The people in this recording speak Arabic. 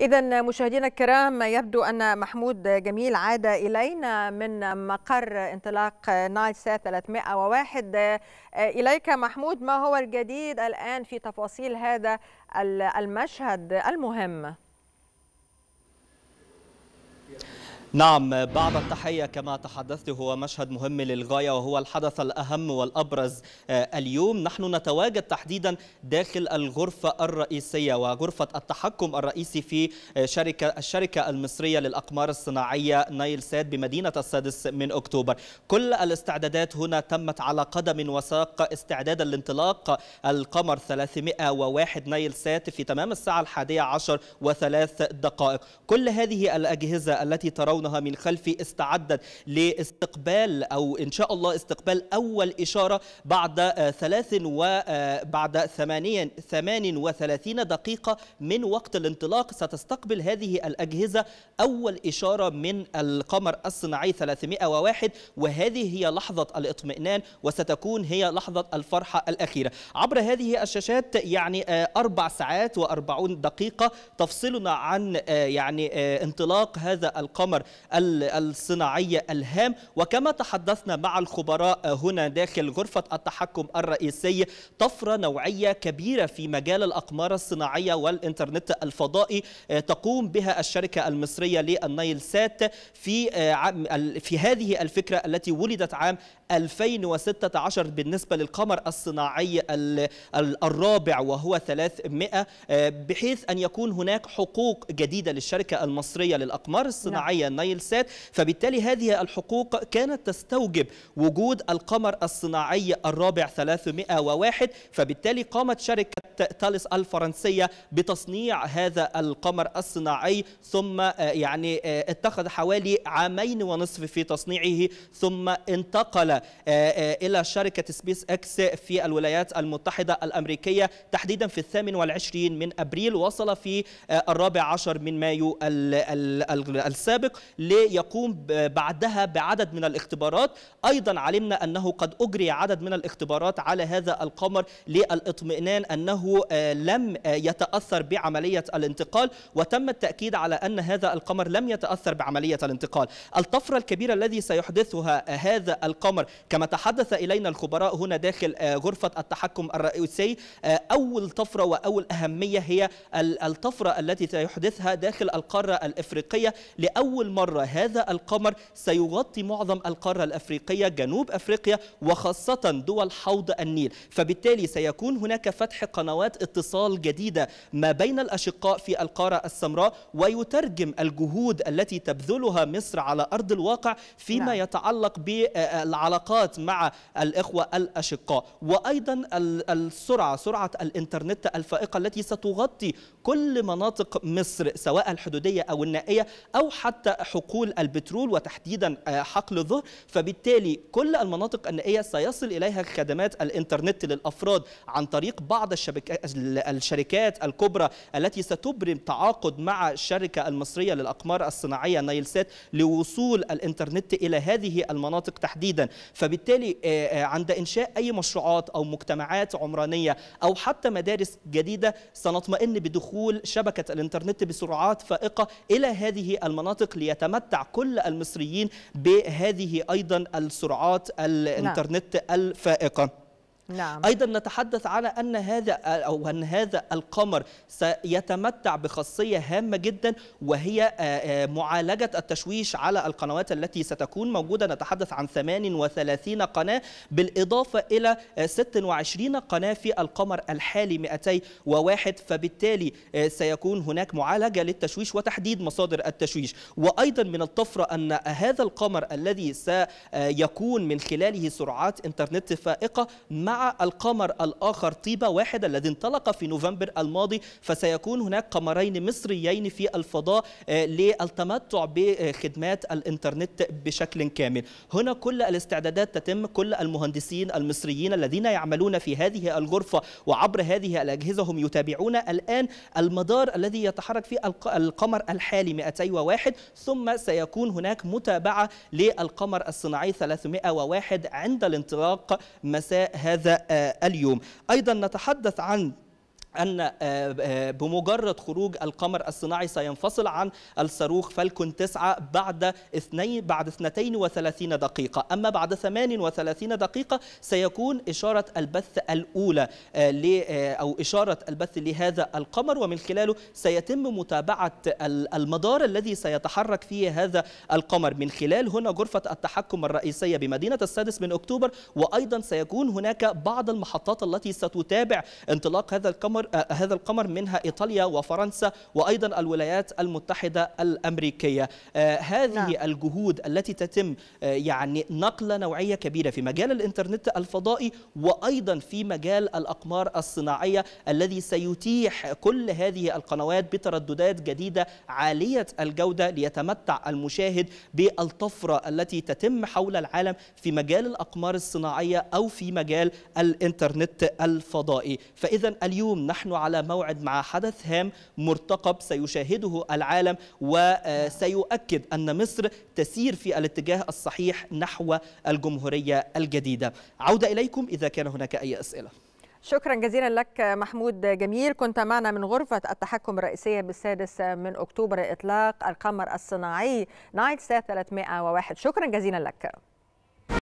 إذا مشاهدينا الكرام يبدو أن محمود جميل عاد إلينا من مقر انطلاق نايسا 301 إليك محمود ما هو الجديد الآن في تفاصيل هذا المشهد المهم؟ نعم بعد التحية كما تحدثت هو مشهد مهم للغاية وهو الحدث الأهم والأبرز آه، اليوم نحن نتواجد تحديدا داخل الغرفة الرئيسية وغرفة التحكم الرئيسي في آه، شركة الشركة المصرية للأقمار الصناعية نايل ساد بمدينة السادس من أكتوبر كل الاستعدادات هنا تمت على قدم وساق استعدادا لانطلاق القمر 301 نايل ساد في تمام الساعة الحادية عشر وثلاث دقائق كل هذه الأجهزة التي ترون كونها من خلفي استعدت لاستقبال أو إن شاء الله استقبال أول إشارة بعد آه، ثلاث وبعد آه، ثمانيا ثمان وثلاثين دقيقة من وقت الانطلاق ستستقبل هذه الأجهزة أول إشارة من القمر الصناعي 301 وهذه هي لحظة الاطمئنان وستكون هي لحظة الفرحة الأخيرة عبر هذه الشاشات يعني آه، أربع ساعات وأربعون دقيقة تفصلنا عن يعني انطلاق هذا القمر الصناعية الهام وكما تحدثنا مع الخبراء هنا داخل غرفة التحكم الرئيسي طفرة نوعية كبيرة في مجال الأقمار الصناعية والإنترنت الفضائي آه، تقوم بها الشركة المصرية للنيل سات في آه، في هذه الفكرة التي ولدت عام 2016 بالنسبة للقمر الصناعي الرابع وهو 300 آه، بحيث أن يكون هناك حقوق جديدة للشركة المصرية للأقمار الصناعية نعم. ميل سات فبالتالي هذه الحقوق كانت تستوجب وجود القمر الصناعي الرابع 301 فبالتالي قامت شركة تاليس الفرنسية بتصنيع هذا القمر الصناعي ثم آه، يعني آه، اتخذ حوالي عامين ونصف في تصنيعه ثم انتقل آه، إلى شركة سبيس اكس في الولايات المتحدة الأمريكية تحديدا في الثامن والعشرين من أبريل وصل في الرابع عشر من مايو السابق ليقوم بعدها بعدد من الاختبارات أيضا علمنا أنه قد أجري عدد من الاختبارات على هذا القمر للإطمئنان أنه آه، لم آه، يتأثر بعملية الانتقال وتم التأكيد على أن هذا القمر لم يتأثر بعملية الانتقال الطفرة الكبيرة الذي سيحدثها آه، هذا القمر كما تحدث إلينا الخبراء هنا داخل غرفة التحكم الرئيسي أول طفرة وأول أهمية هي الطفرة التي سيحدثها داخل القارة الإفريقية لأول مره مرة هذا القمر سيغطي معظم القارة الأفريقية جنوب أفريقيا وخاصة دول حوض النيل فبالتالي سيكون هناك فتح قنوات اتصال جديدة ما بين الأشقاء في القارة السمراء ويترجم الجهود التي تبذلها مصر على أرض الواقع فيما نعم. يتعلق بالعلاقات مع الإخوة الأشقاء وأيضا السرعة سرعة الإنترنت الفائقة التي ستغطي كل مناطق مصر سواء الحدودية أو النائية أو حتى حقول البترول وتحديدا آه، حقل الظهر فبالتالي كل المناطق النائية سيصل إليها خدمات الإنترنت للأفراد عن طريق بعض الشركات الكبرى التي ستبرم تعاقد مع الشركة المصرية للأقمار الصناعية نايلسات لوصول الإنترنت إلى هذه المناطق تحديدا فبالتالي آه، آه، عند إنشاء أي مشروعات أو مجتمعات عمرانية أو حتى مدارس جديدة سنطمئن بدخول شبكة الإنترنت بسرعات فائقة إلى هذه المناطق ليتم يتمتع كل المصريين بهذه أيضا السرعات نعم. الإنترنت الفائقة نعم. أيضا نتحدث على أن هذا أو أن هذا القمر سيتمتع بخاصية هامة جدا وهي آه، آه، معالجة التشويش على القنوات التي ستكون موجودة نتحدث عن 38 قناة بالإضافة إلى 26 آه، قناة في القمر الحالي 201 فبالتالي سيكون هناك معالجة للتشويش وتحديد مصادر التشويش وأيضا من الطفرة أن هذا القمر الذي سيكون من خلاله سرعات إنترنت فائقة مع مع القمر الآخر طيبة واحد الذي انطلق في نوفمبر الماضي فسيكون هناك قمرين مصريين في الفضاء آه، للتمتع بخدمات الإنترنت بشكل كامل هنا كل الاستعدادات تتم كل المهندسين المصريين الذين يعملون في هذه الغرفة وعبر هذه الأجهزة هم يتابعون الآن المدار الذي يتحرك فيه القمر الحالي 201 ثم سيكون هناك متابعة للقمر الصناعي 301 عند الانطلاق مساء هذا اليوم أيضا نتحدث عن أن آه، آه، بمجرد خروج القمر الصناعي سينفصل عن الصاروخ فالكون 9 بعد اثنين بعد 32 دقيقة، أما بعد 38 دقيقة سيكون إشارة البث الأولى آه، أو إشارة البث لهذا القمر ومن خلاله سيتم متابعة المدار الذي سيتحرك فيه هذا القمر من خلال هنا غرفة التحكم الرئيسية بمدينة السادس من أكتوبر وأيضا سيكون هناك بعض المحطات التي ستتابع انطلاق هذا القمر القمر آه، هذا القمر منها إيطاليا وفرنسا وأيضا الولايات المتحدة الأمريكية آه، هذه نعم. الجهود التي تتم آه، يعني نقلة نوعية كبيرة في مجال الإنترنت الفضائي وأيضا في مجال الأقمار الصناعية الذي سيتيح كل هذه القنوات بترددات جديدة عالية الجودة ليتمتع المشاهد بالطفرة التي تتم حول العالم في مجال الأقمار الصناعية أو في مجال الإنترنت الفضائي فإذا اليوم نحن على موعد مع حدث هام مرتقب سيشاهده العالم وسيؤكد أن مصر تسير في الاتجاه الصحيح نحو الجمهورية الجديدة عودة إليكم إذا كان هناك أي أسئلة شكرا جزيلا لك محمود جميل كنت معنا من غرفة التحكم الرئيسية بالسادس من أكتوبر إطلاق القمر الصناعي سا 301 شكرا جزيلا لك